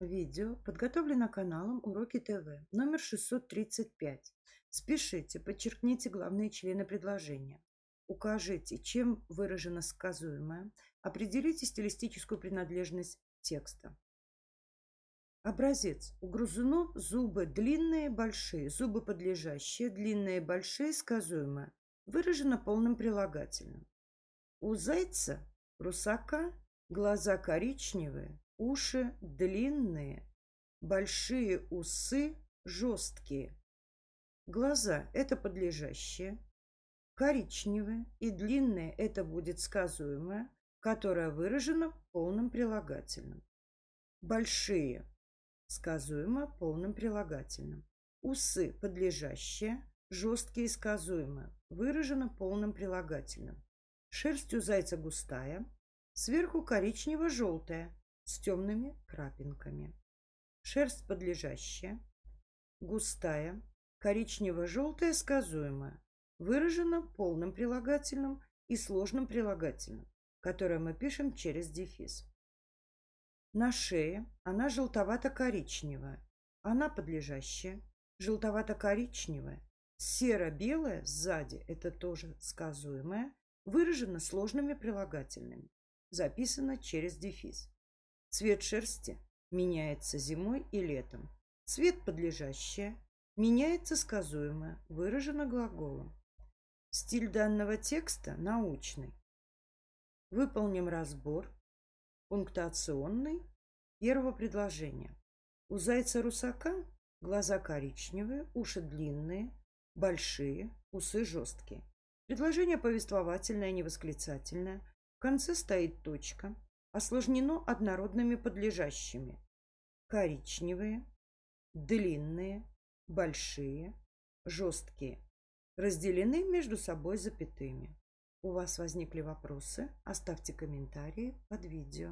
Видео подготовлено каналом Уроки ТВ, номер 635. Спешите, подчеркните главные члены предложения. Укажите, чем выражено сказуемое. Определите стилистическую принадлежность текста. Образец. У грызунов зубы длинные, большие, зубы подлежащие, длинные, большие, сказуемое. Выражено полным прилагательным. У зайца, русака, глаза коричневые, Уши длинные, большие усы жесткие. Глаза – это подлежащее, коричневые и длинные – это будет сказуемое, которое выражено полным прилагательным. Большие – сказуемо полным прилагательным. Усы – подлежащее, жесткие – сказуемое, выражено полным прилагательным. Шерсть у зайца густая, сверху коричнево-желтая, с темными крапинками. Шерсть подлежащая, густая, коричнево-желтая, сказуемая, выражена полным прилагательным и сложным прилагательным, которое мы пишем через дефис. На шее она желтовато-коричневая, она подлежащая, желтовато-коричневая, серо-белая сзади, это тоже сказуемая, выражена сложными прилагательными, записано через дефис. Цвет шерсти меняется зимой и летом. Цвет подлежащее меняется сказуемое выражено глаголом. Стиль данного текста научный. Выполним разбор пунктуационный первого предложения. У зайца-русака глаза коричневые, уши длинные, большие, усы жесткие. Предложение повествовательное, невосклицательное. В конце стоит точка осложнено однородными подлежащими. Коричневые, длинные, большие, жесткие. Разделены между собой запятыми. У вас возникли вопросы? Оставьте комментарии под видео.